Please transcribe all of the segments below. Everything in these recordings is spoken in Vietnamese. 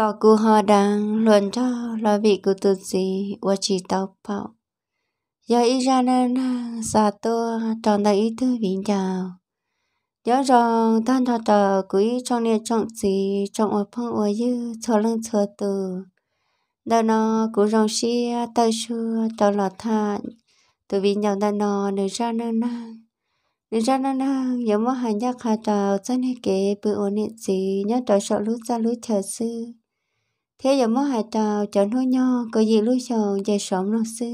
tỏ cứ hoa đang luận cho là vị cứ tự gì và chỉ tao bảo giờ ý ra nên xa tôi tròn đại ý tư vĩnh chào giờ rằng tan cho trò quý ý trong này trọng gì trọng ở phong ở dư cho lưng chờ từ đó nó cứ rong xi tay xưa cho là tha từ vĩnh nhau đó nó nữ ra nên năng nên ra nó năng giờ mua hành giác hà trào chân nên kể bữa ổn định gì nhớ trò sợ lút ra lút chờ xưa thế giờ mới hai tàu chở nô nhau có gì lưu chồng dạy sống lòng sư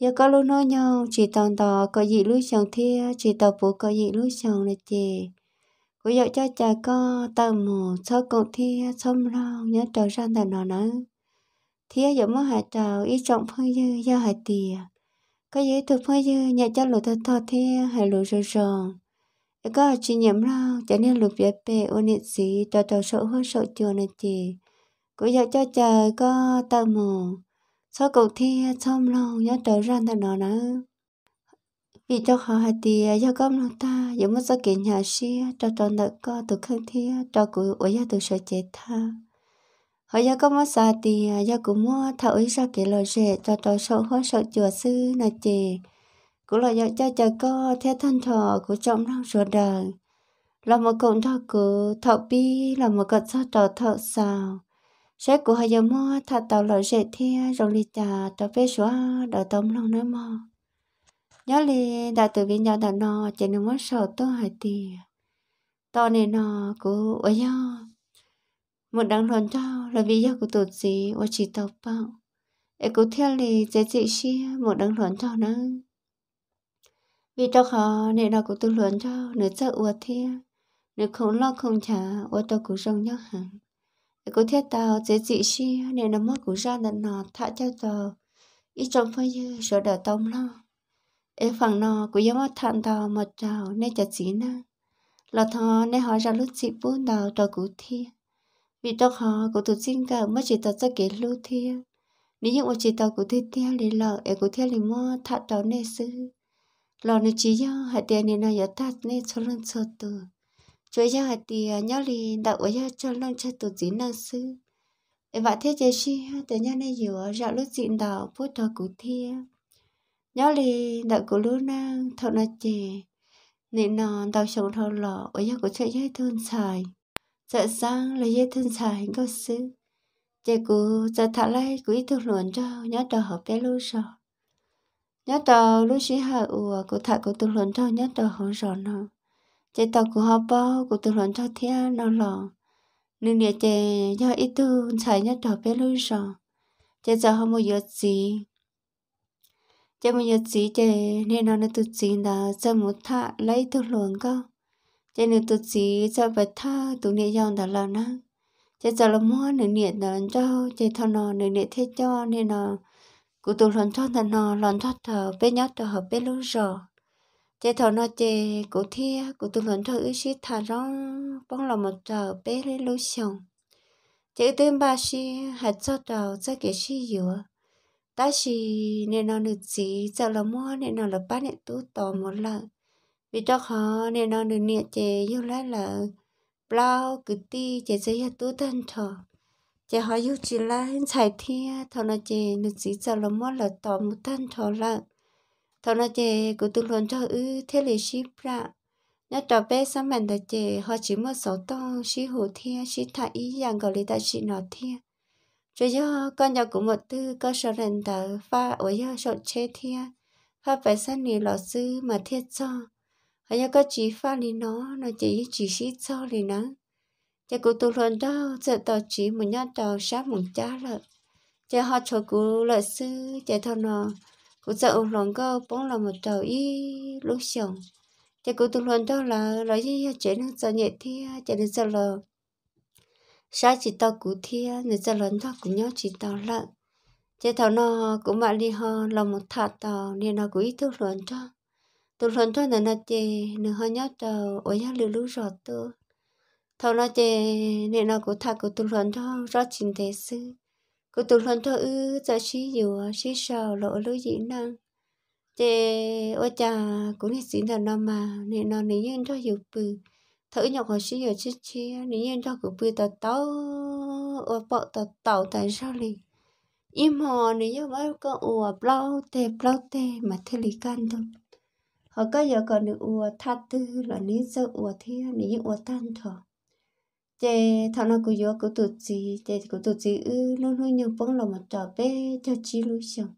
giờ có lưu nô nhau chỉ tòn tò có gì lưu chồng thế chỉ tàu bố có gì lưu chồng là chị cô dạy cho cha có tàu mù cho cậu thế xong rong nhớ trở ra tàu nó nữa thia giờ mới hai tàu ít trọng phơi dư do hai tìa có gì thuộc phơi dư nhà cho lụt thật thật thế hai lụt rồi rồi có chỉ nhầm rau cho nên lục về bề ôn nị gì cho tàu sợ hơi sợ chùa này chị cứ giờ cho chờ có tơ mò sau cuộc thi xong lòng nhớ trở ra thằng đó nữa vì cho họ hạt thì do công lòng ta giống một số kiện nhà xia cho tròn đỡ có từ khăn thi cho cụ ở gia từ sợ chết tha họ do có mất xa thì do cụ mua thảo ấy ra kiện lời rẻ cho trò sợ hóa sợ chùa sư là chè cụ là do cho chờ có theo thân thọ của trọng năng ruột đời là một cụm thọ cụ thọ bi là một cột sao trò thọ sao sẽ của hai giờ mơ thà tàu lỡ sẽ thia rồi lì trà tàu phê xóa đỡ tôm lòng nữa mơ nhớ lì đã từ viên nhau đã nọ chỉ nên mất sầu tôi hai tì to này nọ của ở nhà một đằng luận cho là vì do của tổ gì ở chỉ tàu bao em cố theo lì dễ dị xí một đằng luận cho nữa vì cho họ này nọ của tôi luận cho nửa sợ ua thia nửa không lo không trả ở tàu cũng rong nhau hàng có thiết tao dễ dị si nên nó mất của ra là nọ thả cho tao ít trong phơi dư sợ đỡ tông lo ở phần nọ của giống mất thằng tao một trào nên chặt xí na là thọ nên họ ra lúc chị buôn tao tao cụ thi vì tao họ của tụi xin cả mất chỉ tao sẽ kể lưu thi nếu như một chỉ tao của thi tia để lợ ở của thi liền mua thả tao nên sư lọ nên chỉ do hai tiền nên nó giờ tát nên cho lưng cho từ chúa cho hạt thì nhớ li đậu cho cho long cho tổ dĩ năng sư và thế chế si từ nhớ này hiểu rõ lúc diện đào phút thọ cụ thi nhớ li đậu cụ lúc năng thọ nó chè nên nó đào sống thọ lọ ở nhà của chơi chơi thôn xài sợ sang là dây thôn xài hình cơ sư chế cụ sợ thả lại quý thực luận cho nhớ đào hợp bé lưu rồi nhớ đào lúc sĩ hạ ùa cụ thả cụ thực luận cho nhớ đào hợp rồi nào chế tàu của họ bao của từ lần cho thiên nó lò nên địa chế do ít tu chạy nhất trò bé lui rồi chế giờ họ mua giật gì chế mua giật gì chế nên nó nên tụt gì là giờ một thạ lấy tu luồng cơ chế nên tụt gì giờ phải tha tụ nệ dòng đã là nó chế giờ là mua nên địa là cho chế thọ nó nên địa thế cho nên nó cụ tụ lần cho thằng nó lần thoát thở bé nhất trò bé lui rồi chế thọ nó chế cụ thi cụ tu lớn thôi ước sĩ thà rong bóng lòng một trò bé lấy lối sông chế tên ba sĩ hạt cho trò cho kẻ sĩ dừa ta sĩ nên nó được gì giờ là mua nên nó là ba nên tu tò một lần vì cho họ nên nó được niệm chế yêu lá là bao cứ ti chế sẽ yêu tu thân thọ chế họ yêu chỉ là chạy thi thọ nó chế được gì giờ là mua là tò một thân thọ lận thằng nó chè cụ tôi luôn cho ư thế lệ ship ra nó trò bé sao mình đã chè họ chỉ một số to ship hồ thia ship thả ý dạng gọi là ta ship nó thia cho do con nhà của một tư có sợ rèn tờ pha ở do sợ chê thia pha phải săn nì lọ sư mà thiết cho hay do có chỉ pha lý nó nó chỉ chỉ ship cho lý nó chè cụ tôi luôn đó sợ tờ chỉ một nhát trò sáng một chá lợn chè họ cho cụ lợi sư chè thằng nó cụ sợ ông lòng cơ bóng là một trầu y lúc xong thì cụ tụi lần đó là lấy gì chế nó sợ nhẹ thì chế nó sợ là sao chỉ tao cụ thì nên sợ lần đó cũng nhớ chỉ tao lợn chế thảo nó cũng mà đi ho là một thà tao nên nó cũng ý thức lần đó tụi lần đó là nó chế nên hơi nhớ trầu ở nhà lừa lú rọt tôi thảo nó chế nên nó cũng thà cũng tụi lần đó rất chính thế sự cô tụt hơn thôi ư giờ chỉ dừa chỉ sợ lộ lối gì năng thế ôi cha cũng nên xin thần nó mà nên nó nên yên cho hiểu bự thử nhọc họ chỉ dừa chỉ chỉ nên yên cho cứ bự tao tao ở bộ tao tao tại sao liền im họ nên nhớ mấy con ùa bao tê bao tê mà thế lý can thôi họ có giờ còn được ùa tha tư là nên giờ ùa thế nếu như ùa tan thở chế thằng nó cứ vô cứ tự gì chế cứ tự gì ư luôn luôn nhiều bông vâng lòng mà trở bé cho chi lúc xong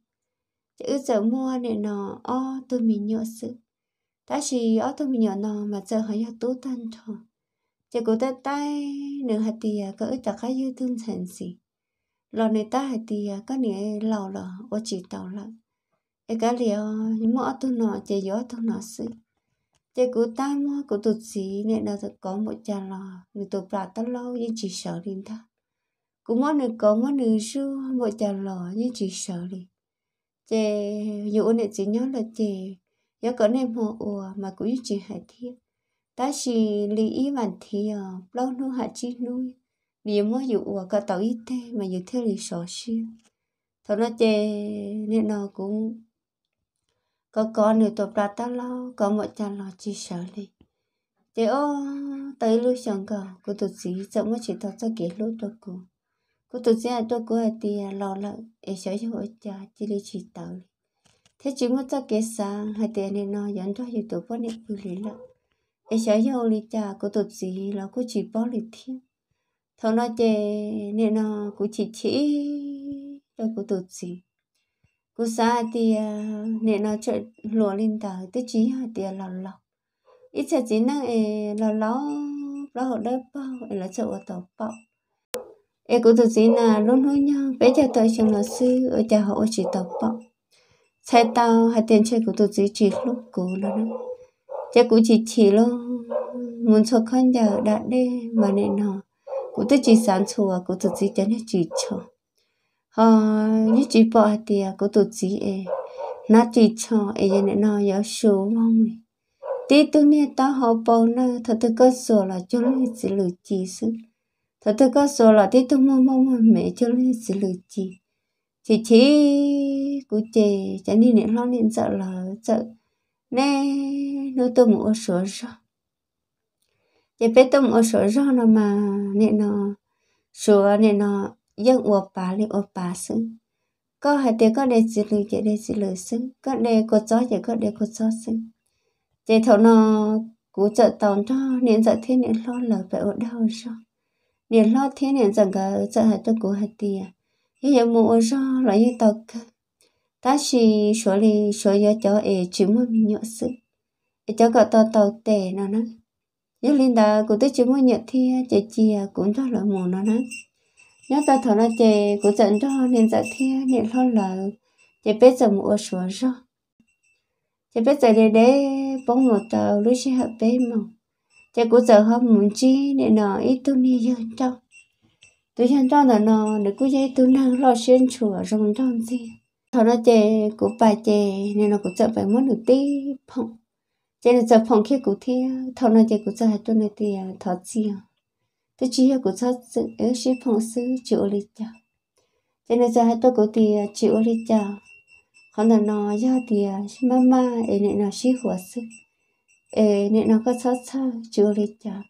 chế ư giờ mua để nó o tôi mình nhớ sự ta chỉ o tôi mình nhớ nó mà giờ họ nhớ tú tan thọ chế cứ tay tay nửa hạt tiền có ư tất cả yêu thương thành gì lò này ta hạt tiền có nửa lò lò ô chỉ tàu lận cái cái liệu mỗi tôi nó chế gió tôi nó sự Chế cứ ta mua cứ tụt gì nên là có một chà lò người tụt bà ta lâu nhưng chỉ sợ đi ta Cứ mỗi người có mỗi người sư một chà lò nhưng chỉ sợ đi Chế dù nên chỉ nhớ là chế Nhớ có nên mua ùa mà cũng như chỉ hại thiết Ta chỉ lý ý bản thì ờ, lâu nu hạ chi nuôi Vì mua dù ùa cả tàu ít thế mà dù theo lý sổ siêu Thôi nó chế nên nó cũng có con nửa tổ bà ta lo có mọi cha lo chỉ sợ đi thế ô tới lúc xong cả cô tụt gì chậm mất chỉ tao cho kỹ lúc tôi cô cô tụt gì tôi cô ấy thì lo lợ để sợ cho hội cha chỉ đi chỉ tao thế chỉ muốn cho kỹ sáng hay tiền nên nó dẫn cho được tổ quan niệm vui lý lợ để sợ cho hội cha cô tụt gì là cô chỉ bỏ lý thiên thôi nó chê nên nó cũng chỉ chỉ cho cô tụt gì cú sa thì ờ, nè nó chơi lúa lên tờ tới chí họ thì lò lò ít chả chỉ năng ê lò lò lò họ đỡ bao ê là chợ ở tàu bao ê cô tụi chỉ là luôn hối nhau bé cho tôi chồng là sư ở nhà họ chỉ tàu bao sai tao hay tiền chơi của tụi chỉ chỉ lúc cú nó nó chắc cú chỉ chỉ luôn muốn cho con giờ đã đi mà nè nó cú tôi chỉ sáng chùa cú tụi chỉ chẳng chỉ chờ ờ như chỉ bỏ thì à, cô tổ chí ấy nó chỉ cho ấy à, giờ nó giáo số mong này tí tu nè ta họ bảo nó thật thật có số là cho nên chỉ lựa chỉ xin thật thật có số là tí tu mong mong mẹ cho nên chỉ lựa chỉ chỉ chỉ của chị cho nên lo nên sợ là sợ nè nô tôi mua số rồi chỉ biết tôi mua số rồi nó mà nè nó số nè nó dân ua bà li ua bà sư có hai tiếng có đề chỉ lử chạy đề chỉ lử sư có đề có chó chạy có đề có chó sư chỉ thấu nó cú trợ tòn cho nên trợ thiên nên lo lờ phải ở đau cho, nên lo thiên nên rằng cả trợ hai tôi cố hai tia như vậy mù ở cho lại như tàu cơ ta chỉ số li số giờ cho ấy chỉ mua mình nhọ sư cho cả tàu tàu tệ nó nó nhưng linh đã cũng tới chỉ mua nhọ thiên chỉ chia cũng cho lợi mù nó nó nhớ ta thở nó chè của trận đó nên giờ thế nên lo lờ chè biết giờ mua sửa rồi chè biết giờ để để bóng một tàu lúc sẽ hợp bé mà chè của giờ không muốn chi nên nó ít tu ni giờ trong tôi hiện trong là nó để cứ dây tu năng lo xuyên chùa rồng trong gì thở nó chè của bà chè nên nó cũng sợ phải muốn được tí phong cho nên giờ phong khi của thế thọ nó chè của giờ tôi này thì thọ gì à tôi chỉ có cho sự yếu sĩ phong sư chịu lý cha cho nên giờ tôi có thì chịu lý cha còn là nó do thì mama ấy nên nó sĩ hùa sư ấy nên nó có cho cho chịu lý cha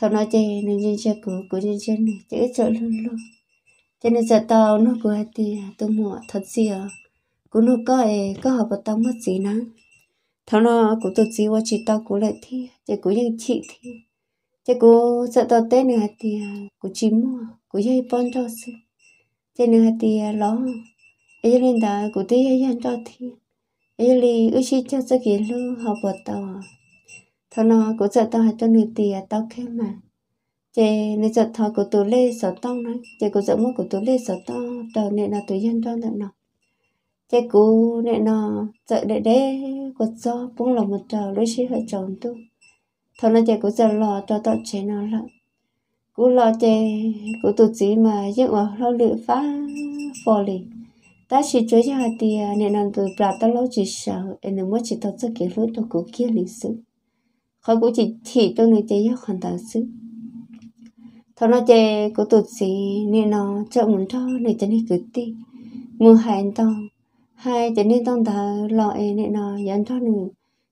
thằng nó chơi nên nhân chơi cũ cũ nhân chơi này chơi chơi luôn luôn cho nên giờ tao nó của thì tôi mua thật gì à cú nó có ấy có hợp tao mất gì nữa thằng nó cũng tự gì và chỉ tao cũng lại thi chơi cũng nhân chị thi chế cô sợ tao tên nữa thì à, cô mua cô dây bon cho sư thế nữa thì lo ấy lên đó cô tí ấy ăn cho thì ấy li ước chi cho sự kiện luôn họ bỏ tao thằng nó cô sợ tao hạt cho người thì à, tao khen mà chế nên sợ thọ của tôi lê sợ tông đấy chế cô sợ mua của tôi lê sợ tông tao nên là tôi dân cho tận nó chế cô nên nó sợ để để cô cho cũng lòng một trò lấy sĩ hệ tròn tu thôi nó chơi cũng giờ lo cho tao chế nó lắm cũng lo chơi cũng tụt chỉ mà nhưng mà lo lựa phá phò lì ta chỉ chơi cho hạt tia nên làm từ bà ta lo chỉ sợ nên mới chỉ tao sẽ kể lối cho cú kia lịch sử khó cú chỉ thị tôi nên chơi giấc hoàn toàn sự thôi nó chê cũng tụt chỉ nên nó chợ muốn cho nên chơi nên cứ đi mua hàng anh tao hai cho nên tao đã lo nên nó dán cho nên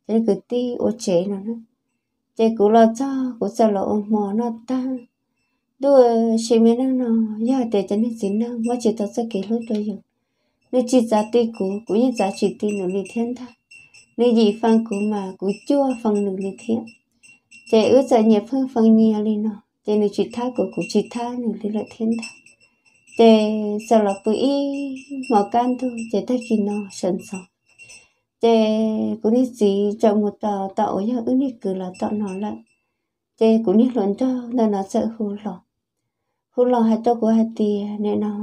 chơi nên cứ ti ô chế nó nữa chị cũng lo cho cũng sợ lộ mò nó ta đôi chị mới nó nó giờ để cho nên dính nó mới chỉ thật sẽ kỷ lúc đôi giờ nên chỉ giá tuy cũ cũng như giá chỉ tiền nó lý thiên tha nên gì phân cũ mà cũng chưa phân được lý thiên chị ước giờ nhập hơn phân nhiều lên nó chị nên chỉ tha của cũng chỉ tha được lý lại thiên tha chị sợ là bữa ý mỏ can thôi chị thấy khi nó sần sọt chế cũng như gì cho một tờ tàu cho cứ đi cứ là tàu nó lại chế cũng như luận cho nên nó sợ hư lò hư lò hay cho của hai tì nên nó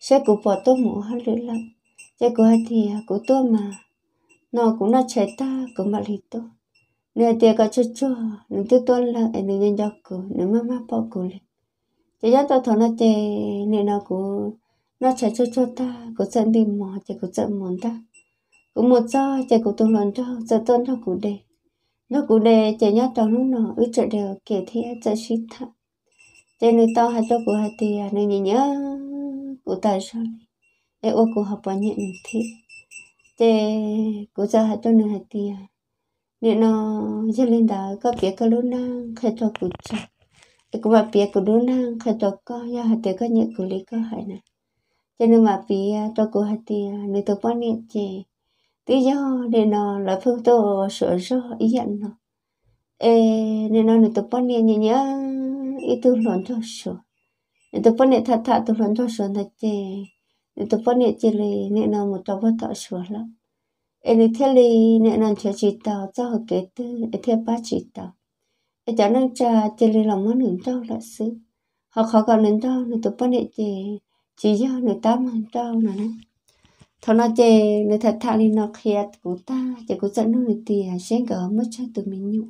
sẽ cũng bỏ tôi mũ hết rồi lắm chế của hai tì của tôi mà nó cũng là chạy ta cũng mà lì tôi nên tiền có chút chua nên tôi tôi là em nên nhân cho cứ nên má má bỏ cô lên chế cho tôi thằng nó chế nên nó cũng nó chạy cho cho ta có dẫn đi mò chạy có dẫn mòn ta có một do chạy có tung lần cho giờ tôn cho cụ đề nó cụ đề chạy nhát đó nó nó ứ chạy đều kể thế chạy suy thận chạy nơi to hạt cho cụ hai thì à nơi nhìn nhớ cụ tài sao này để ô cụ học bao nhiêu thế chạy cụ giờ hai cho nơi hai thì à nên nó giờ lên đó có biết cái lúc nào khai cho cụ chạy cũng mà biết cái lúc nào khai cho có nhà hai thì có những cụ lý có hại này cho nên mà vì à, cho cô hạt thì à, nếu tôi quan niệm chỉ lý do để nó là phương tổ sửa sửa ý nhận nó ê nên nó nếu tôi quan niệm nhớ nhớ ý tưởng luận cho sửa nếu tôi quan niệm thật thật tôi luận cho sửa thật chỉ nếu tôi quan niệm chỉ là nên nó một trong vật tạo sửa lắm ê nên thế là nên nó chỉ chỉ tạo cho hợp kế tư ê thế ba chỉ tạo ê chả năng cha chỉ là làm món hưởng cho là xứ họ khó gặp nên cho tôi quan niệm chỉ chỉ cho người ta mà trâu nè nó thằng nó chê, người thật thà đi nó khẹt của ta chỉ có dẫn nó người tìa sẽ gỡ mất cho tụi mình nhụ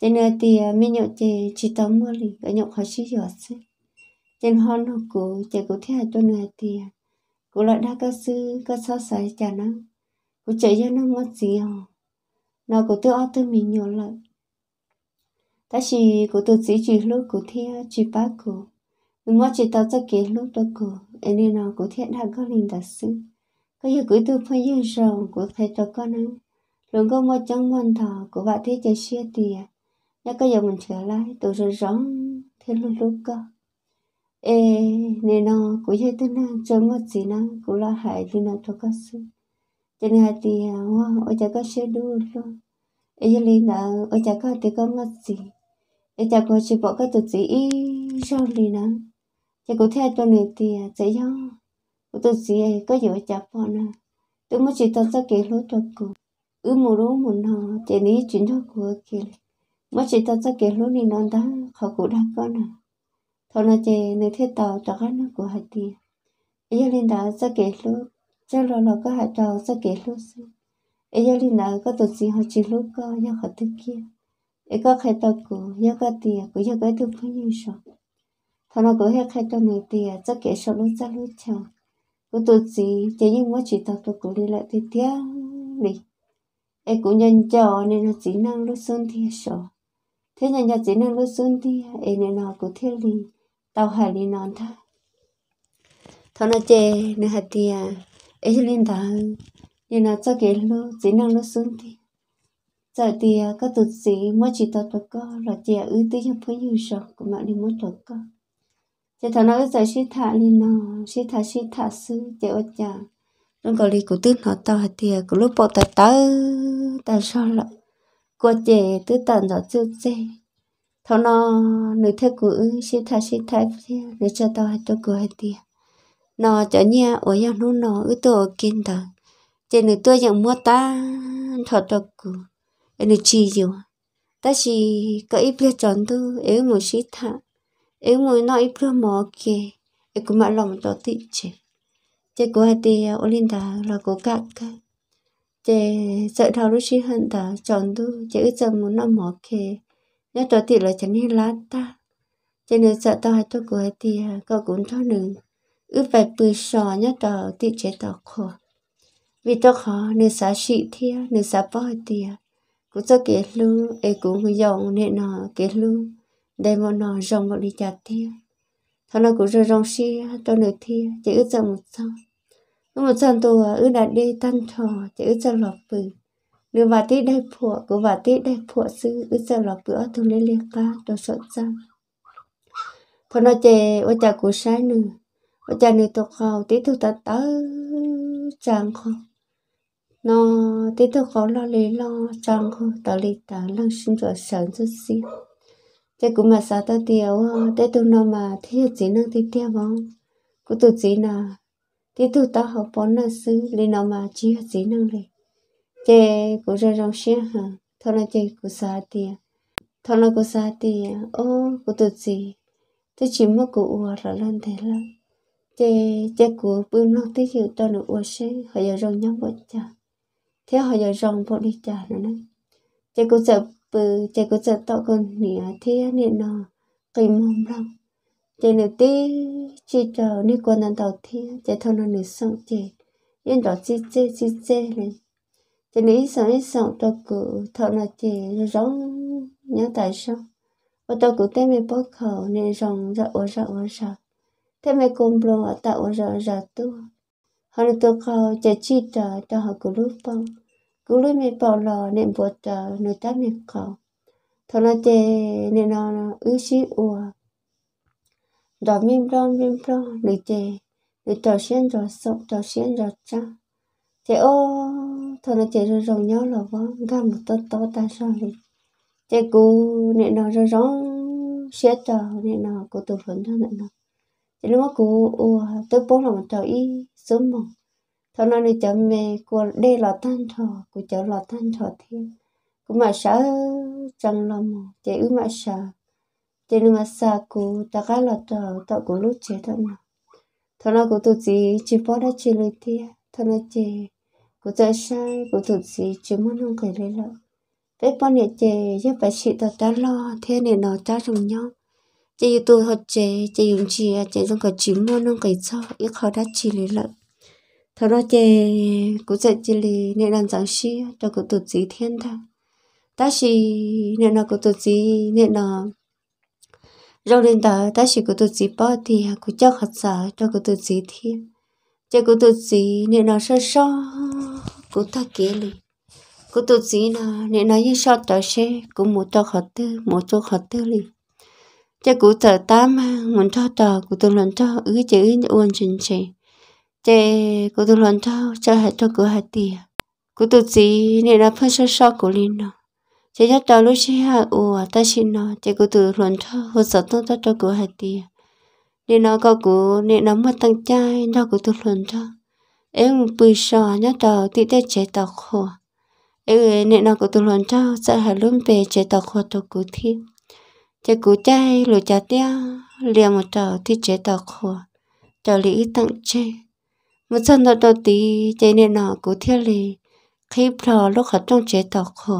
chè nơi tìa mình nhụ chê chỉ tao mua lì cái nhụ khó xí giọt xí trên hòn nó của chỉ có thế cho nơi tìa của loại đa cơ sư có so sánh chả nó của chè do nó mất gì hò nó của tôi ở tụi mình nhụ lại ta chỉ của tôi chỉ chỉ lúc của thế chỉ bác của ngó chỉ tao cho kế lúc đó cô. em nên nó có thiện hạ có linh đặt sư có gì cứ tư phải dư rầu của thầy cho con ăn luôn có một chẳng mòn thọ của bạn thế chơi xia tiền. nhắc có giờ mình trở lại tôi sẽ rõ thế lúc lúc cơ ê nên nó của thầy tôi năng chơi một gì năng cũng là hại linh nó cho các sư cho nên hai tiền, hoa ôi chả có xia đu luôn ê giờ linh đã ôi chả có thì có một gì ê chả có sư bỏ các tụi gì ít rau linh năng chỉ có thể tôi nói thì sẽ à, cho tôi chỉ à, có giờ chấp bọn à tôi mới chỉ tao sẽ kể lối cho cô ư một lối một nọ chỉ ní chuyển cho cô kể mới chỉ tao sẽ kể lối đi nó đã khó cố đã có à thôi là chỉ nếu thế tao cho các nó của hai tiền giờ lên đã sẽ kể lối cho lo lo có hai trò sẽ kể lối giờ lên đã có tôi chỉ họ chỉ lối có nhà họ thứ kia ấy có khai tao của nhà có tiền cũng nhà cái thứ không nhiều sao thằng nó gọi hết khai cho người tiền chắc kể sau lúc chắc lúc chờ cô tôi gì thế nhưng mà chỉ tao tôi cũng đi lại tiếp tiếp đi em cũng nhân chờ nên là chỉ năng lúc xuân thì sợ thế nhân nhà chỉ năng lúc xuân thì em nên nó cũng thiết đi tao hài đi non tha thằng nó chê nên hạt thì à, em lên ta nên là chắc kể lúc chỉ năng lúc xuân thì giờ thì à, các tụt gì mới chỉ tao tôi có là chỉ ưu tiên cho phải nữ sợ cũng mẹ đi mới tôi có chỉ thằng nó giờ sĩ thả đi nó sĩ thả sĩ thả sư chỉ ở nhà trong cầu lý của tứ nó tao hạt tiề cố lúc bộ tao tớ tao sao lại cô chị tứ tần rồi chưa chê thằng nó người thế của sĩ thả sĩ thả để cho tao hạt tao cố hạt tiề nó chả nhà ở nhà nó nó ở tổ kiên tờ chỉ người tôi chẳng mua ta thật được anh người chỉ gì ta chỉ có ít biết chọn tôi yếu một sĩ thả Eh, e ngồi nói pro mò kì e cũng mà lòng tỏ tị chè chè của hai tì ô linh đà là cô các cả chè sợ thao lúc chi hận đà chọn tu chè ít giờ muốn nó mò kì nhớ tỏ tị là chẳng nên lá ta chè nên sợ tao hai tôi cô hai tì có cũng thao nương, ước phải bự sò nhớ tỏ tị chè tỏ khổ vì tôi khó nên xá sĩ thia nên xá bỏ thia cũng cho kết lưu e cũng dọn nên nó kết lưu đây mà nó rong vào đi chặt thia, thằng nó cũng rồi rong xi cho nửa thia, chỉ ước cho một sao nó một sao tôi ờ, ước đã đi tan trò chỉ ước cho lọc bự nếu bà tí đây phụ của bà tí đây phụ sư ước cho lọc bữa tôi lấy liên ca tôi sợ rằng thằng nó chè ở chả của sai nữa ở chả nửa tôi khâu tí tôi ta tớ chàng không nó tí tôi khó lo lý lo chàng không tao lý tao lăng sinh cho sáng rất xíu thế cũng mà sao tao tiêu ờ, thế tụi nó mà thế chỉ năng thế tiêu vong cũng tụi chỉ là thế tụi tao học bốn là sư lên nó mà chỉ học chỉ năng này thế cũng ra rong xe ha, thôi là thế cũng sao tiêu thôi là cũng sao tiêu ô cũng tụi chỉ thế chỉ mà cũng uổng là lên thế là thế thế cũng bữa nó thế chịu tao nó uổng xe họ giờ rong nhau bọn cha thế họ giờ rong bọn đi cha nữa nè thế cũng sợ bự chạy có sợ tao còn nhỉ thế nè nó cây mông lắm chạy nửa tí chỉ cho nè con ăn tàu thế chạy thôi nó nửa xong chạy yên đó chi chê chi chê lên chạy nửa ít xong ít xong tao cứ thọ nó chạy nó rong nhớ tại sao ở tao cứ tên mày bóc khẩu nè rong ra ô ra ô ra thế mày cùng bro ở tạo ô ra ra tu họ được tôi khao chạy chi cho cho họ cứ lúc bông cứ lúc mình bỏ lò nên bỏ tờ người ta mình khẩu thọ là tê nên nó ưu sĩ ua đó mình lo mình lo người tê người tàu xuyên rồi sốc tàu xuyên rồi cha thế ô thọ là tê rồi rồi nhau lò vâng gan một tớ tớ ta sao đi thế cô nên nó rồi rồi xuyên tờ nên nó cố tụ phấn cho nên nó thế nếu mà cô ua tớ bỏ là một tờ y sớm mong thôi nó đi chợ mẹ của đây là tan thọ của chợ là tan thọ thì của mà sợ chẳng là mà chị ư mà sợ chị nên mà sợ của ta cái là trò tao của lúc chết thôi mà thôi nó của tụi chị chỉ bỏ đã chỉ lấy tia thôi nó chị của tôi sai của tự chị chỉ muốn không kể lấy lợi bé bọn này chị giúp bà chị tao ta lo thế này nó ta chồng nhau chị tôi họ chị chị dùng chị chị dùng cả chỉ muốn không kể cho ít khó đã chỉ lấy lợi thọ đó chè cũng dạy chỉ lì nên làm giáo sư cho cụ tổ chức thiên thang ta chỉ nên là cụ tổ chức nên là rồi lên đó ta chỉ cụ tổ chức bao thì cụ cho học giả cho cụ tổ chức thiên cho cụ tổ chức nên là sơ sơ cụ ta kể lì cụ tổ chức là nên là như sao đó sẽ cụ một cho học tư một cho học tư lì cho cụ tờ tám muốn cho tờ cụ tổ lần cho ứ chữ uốn chân chè chế cô tôi lần thao cho hệ tôi cửa hệ tiền cô tôi chỉ nên là phân sơ sơ của linh nó chế cho tao lúc chế hạ ủa à, ta xin nó chế cô tôi lần thao hồ sơ tôi tôi tôi cửa hệ tiền nên nó có cô nên nó mất tăng trai nó của tôi lần thao em bùi sò nhớ tao tí tết chế tao khổ em nên nó của tôi lần thao sẽ hạ luôn về chế tao khổ tôi của thiên chế cú trai lùi chả tia liền một trò thì chế tao khổ trò lý tăng chê một chân đó đầu tí chế nên nó cố thiết lì khi phò lúc họ trong chế tỏ khổ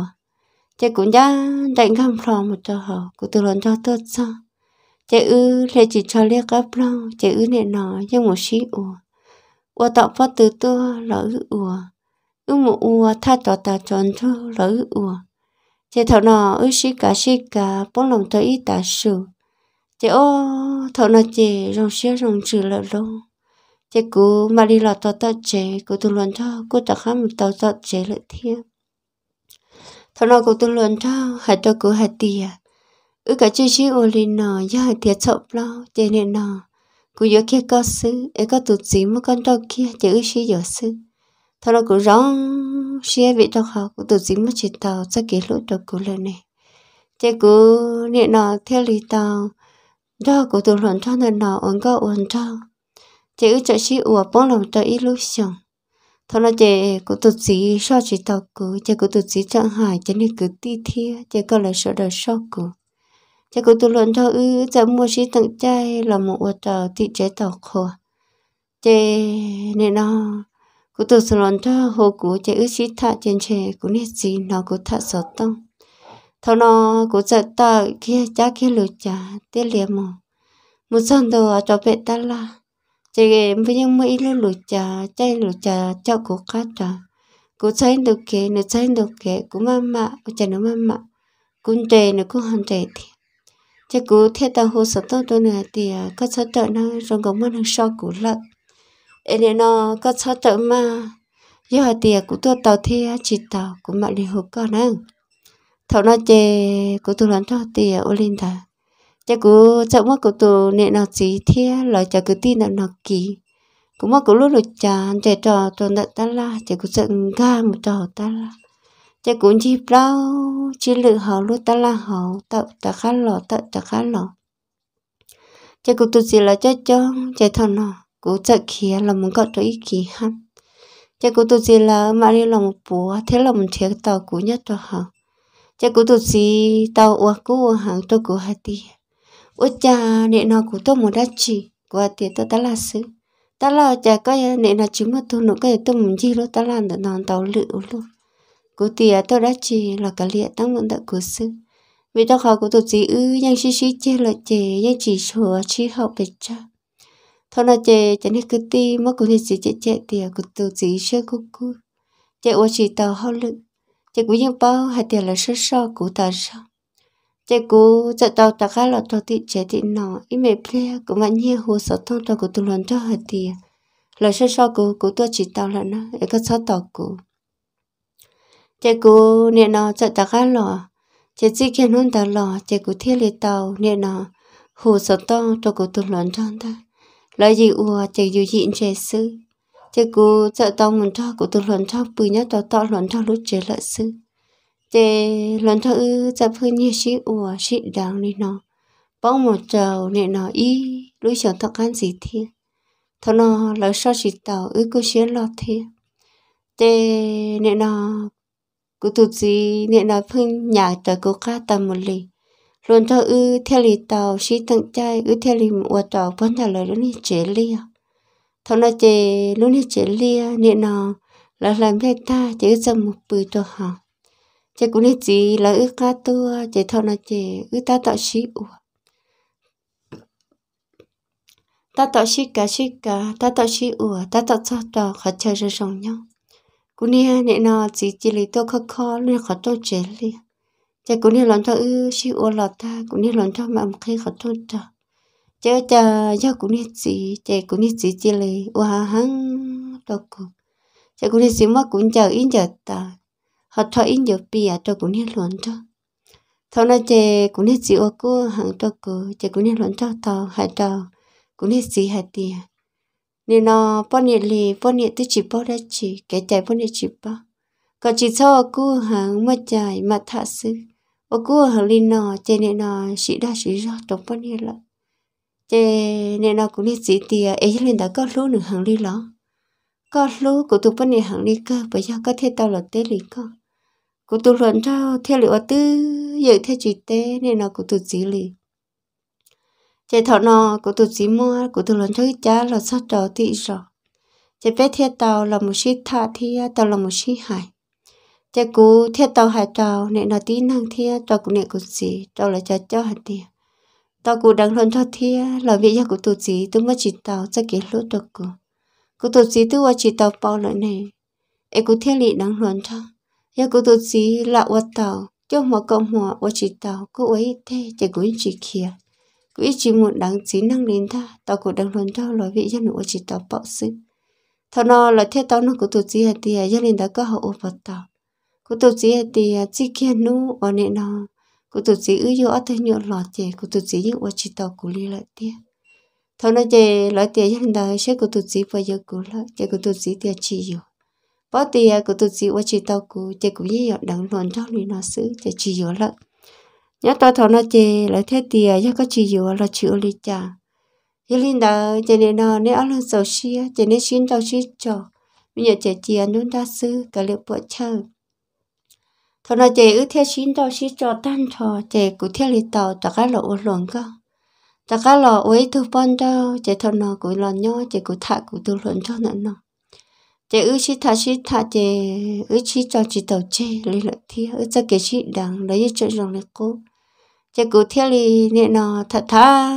chế cũng đã đánh găm phò một cho họ cố tự lớn cho tốt cho chế ư lệ chỉ cho liếc gấp lâu chế ư nên nó nhưng một xí ủa ủa tạo phát từ tôi lỡ ủa ư một ủa tha tỏ tà tròn thu lỡ ủa chế thọ nó ư xí cả xí cả bốn lòng tới ít tà sự chế ô thọ nó chế rong xía rong trừ lỡ lâu thế cô mà đi lọt tao tao chế cô tu luận cho cô ta khám tao tao chế lợi thiên thằng nào cú tu luận cho hai tao cú hai tia ư cả chơi chơi ô lì nọ giờ hai tia chộp lo chơi nên nọ cô giờ kia có sư ấy có tụt gì mà con tao kia chơi ư xí giờ sư thằng nào cú rong xí vị tao khó cú tụt gì mà chơi tao sẽ kỷ lỗi tao cô lần này thế cô nên nọ theo lý tao do cô tu luận cho nên nọ ổn có ổn cho chỉ ư cho xí ủa bóng lòng cho illusion thọ là chế của tụt sĩ so chỉ tàu cứ chế của tụt sĩ chẳng hại chế nên cứ ti thia chế có là sợ đời so cứ chế của tụt luận cho ư chế mua xí tặng chay là một ủa tàu ti chế tàu khổ chế nên nó của tụt sĩ luận cho hồ cũ chế ư xí thạ trên chế của nét gì nó của thạ sợ tông thôi nó của sợ tàu kia cha kia lựa cha tiết liệt mồ một sân đồ cho bé ta là chị bây giờ mới lên lụt trà chơi lụt trà cho cô cá trà cô thấy được kệ nó thấy được kệ cô mama cô chạy nó mama cô chạy nó cô hàn chạy thì chị cô thấy tao hồ sơ tao tôi này thì có sợ trợ nó trong cổ mất hàng sau cô lợn em nó có sợ trợ mà giờ thì cô tôi tao thì chị tao cô mẹ đi hồ con nè thằng nó chơi cô tôi làm cho thì ô linh thằng chắc cứ chậm mất cụ tụ nè nó chỉ thế lời chả cứ tin là nó kỳ cũng mất cụ lúc lúc chán chạy trò tròn đã ta la chả cứ giận ga một trò ta la chả cũng chỉ bao chỉ lự họ lúc ta la họ tạo ta khá lọ tạo ta khá lọ chả cứ tụ gì là cho cho chạy thằng nó cứ giận kia là muốn gọi cho ý kỳ hắn chả cứ tụ gì là mà đi làm một búa thế là mình thiệt tàu cú nhất cho họ chả cứ tụ gì tàu uống cú hàng tôi cú hai tiền ôi cha nè nó cũng tôi muốn đắt chỉ qua tiền tôi đã là sự ta là cha có nè nó chỉ mà tôi nó cái tôi muốn gì luôn ta làm được nón tàu lựu luôn cụ tiền tôi đã chỉ là cả liệt tăng mượn đợi của sự vì tao khó của tôi chỉ ư nhưng chỉ chỉ chê là chê nhưng chỉ sửa chỉ học về cha thôi là chê cho nên cứ ti mất cũng như chỉ chê chê tiền của tôi chỉ sơ cô cô chê qua chỉ tàu hậu lực chê cũng như bao hai tiền là sơ sơ của ta sao chế cú chợ tàu ta khá là thọ thị chế thị nọ ít mẹ ple cũng vẫn nhia hồ sơ thông tàu của tôi luôn cho hạt thì là sơ sau cú cú tôi chỉ tàu là nó để có sáu tàu cú chế cú nè nọ chợ ta khá lọ chế chỉ khen hơn tàu lọ chế cú thiết liệt tàu nè nọ hồ sơ thông tàu của tôi luôn cho ta lời gì ua chế dù gì chế sư chế cú chợ tàu muốn cho của tôi luôn cho bùi nhá tàu tàu luôn cho lúc chế lợi sư để lần thơ ư tập hơn như sĩ ủa sĩ đáng đi nó bóng một trầu nè nó ý lối chọn thật ăn gì thiên thọ nó là sao chỉ tàu ư cô xuyên lo thiên để nè nó cụ tụt gì nè nó phương nhà trời cô ca tầm một lì luôn thơ ư theo lì tàu sĩ tận trai ư theo lì một tàu vẫn thà lời luôn đi chế lia thọ nó chế luôn đi chế lia nè nó là làm thế ta chỉ dầm một bữa cho họ chị cũng nên chị là ước cá tu chị thôi là chị ước ta tạo sĩ ủa ta tạo sĩ cả sĩ cả ta tạo sĩ ủa ta tạo cho trò khó chơi rồi rồng nhau ni nên nè nó chỉ chỉ lấy tôi khó khó nên khó tôi chế liền chị cũng nên làm cho ư sĩ ủa lọt ta cũng nên làm cho mà ông khi khó tôi trò chị chờ do cũng nên chị chị cũng nên chị chỉ lấy u ủa hăng đâu cũng chị cũng nên chị mà cũng chờ yên chờ ta họ thọ in nhiều à cho cũng nên luận cho thọ nó chè cũng nên chịu cô hàng cho cô chè cũng nên luận cho tàu hai tàu cũng nên gì hai tiền nên nó bao nhiêu lì bao nhiêu tới chỉ bao đó chỉ cái chạy bao nhiêu chỉ bao có chỉ cho cô hàng mà chạy mà thả sư ô cô hàng lì nó chè nên nó chỉ đa chỉ ra trong bao nhiêu lận chè nên nó cũng nên gì tiền ấy lên đã có lúa nửa hàng lì lắm có lú của tụi bên này hàng đi cơ bây giờ có thể tao là tế lý con cụ tụ luận cho theo liệu tư dự theo chỉ tế nên nó cụ tụ chỉ lì chế thọ nó cụ tụ chỉ mua cụ tụ luận cho cái cha là sao trò thị rõ chế bé theo tàu là một sĩ thọ thì tàu là một sĩ hải chế cụ theo tàu hải tàu nên nó tí năng theo cho cụ niệm cụ chỉ trò là cho cho hạt tiền tàu cụ đang luận cho theo là việc gia cụ tụ chỉ tôi mới chỉ tàu sẽ kể lốt được cụ cụ tụ chỉ tôi qua chỉ tàu bao lợi này em cụ theo lị đang luận cho ya cô tu sĩ là wa tàu cho mà cộng hòa wa chỉ tàu cô ấy thế chỉ cũng chỉ kia cô ấy chỉ muốn đáng trí năng đến tha tàu cô đang luôn cho lời vị dân wa chỉ tàu bạo sự thọ nó là thế tàu nó cô tu sĩ hạt tiề gia đình đã có hậu wa tàu cô tu sĩ hạt tiề chỉ kia nu ở nệ nó cô tu sĩ ư yo thế nhựa lọt chè cô tu sĩ như wa chỉ tàu cô lý lại tiề thọ nó chè lại tiề gia đình đã sẽ cô tu sĩ phải giờ cô lại chè cô tu sĩ tiề chỉ rồi bỏ tiền của tôi chỉ dịu chỉ tàu cũ chỉ cũng dễ đắng luận cho nên nó xứ chỉ chỉ dỗ lại nhớ tôi thọ nó chê lại thế tiền à, cho có chỉ dỗ là chịu lý trả giờ linh đó chỉ nên nó nếu ăn luôn sầu xia à, chỉ nên xin tàu xin cho bây giờ chỉ anh luôn ta xứ cả liệu bỏ chơi thọ nó chê ứ thế xin tàu xin cho tan thọ chê cũng thế lý tao cho cái lộ luận cơ cho cái lộ ấy thu bón đâu chê thọ nó cũng lo nhau chê cũng thả cũng tu luận cho nữa nó chế ư chi thà chi thà chế ư chi cho chỉ tàu chế lấy lợi thi ư cho cái chi đằng lấy cho rồng lấy cô chế cụ thiết li nè nó thật thà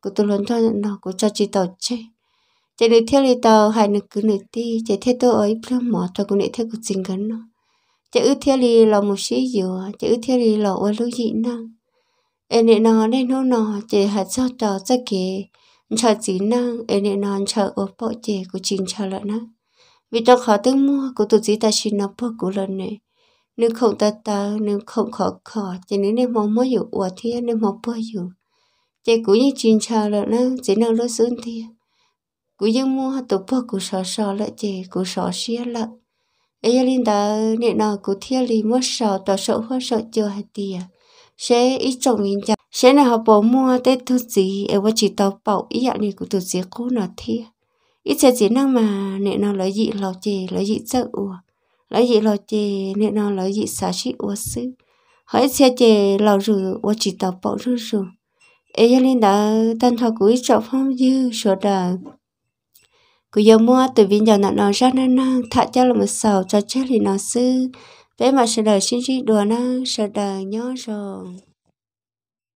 cụ tu lớn cho nó cụ cho chỉ tàu chế chế lấy thiết li tàu hai nửa cứ nửa ti chế thiết tôi ấy plum mỏ cho cụ nè thiết cụ chính gần nó chế ư thiết li là một sĩ dừa chế ư thiết li là ô lũ dị năng em nè nó nên nó nó chế hạt cho trò cho kì chờ chỉ năng em nè nó chờ ô bộ chế cụ chính chờ lại năng vì tao khó tương mua của tụi chị ta chỉ nó bơ của lần này nếu không ta ta nếu không khó khó chỉ nếu nên mong mơ dụ ủa thì nên mong bơ dụ chỉ cũng như chuyên trò là nó chỉ nào lối xuống thì cũng như mua tụi bơ của sò sò lại chỉ của sò xía lại ấy linh ta nè nào của thiên lý mất sò tao sợ hoa sợ chưa hay tiề sẽ ít trồng nhìn chặt sẽ là họ bỏ mua tết thứ gì em vẫn chỉ tao bảo ý dạng này của tụi chị cô nó thiệt ít sẽ chỉ năng mà nệ nó lấy dị lò chè lấy dị sợ ủa lấy dị lò chè nệ nó lấy dị xả xí ủa sư hỏi xe chè lò rù ủa chỉ tàu bỏ rù rù ấy gia linh đã tan thọ cúi trọ phong dư sổ đà cú giờ mua từ viên giờ nặng nó ra năng năng thả cho là một sầu cho chết thì nó sư bé mà sợ đời xin chi đùa năng sợ đời nhớ rồi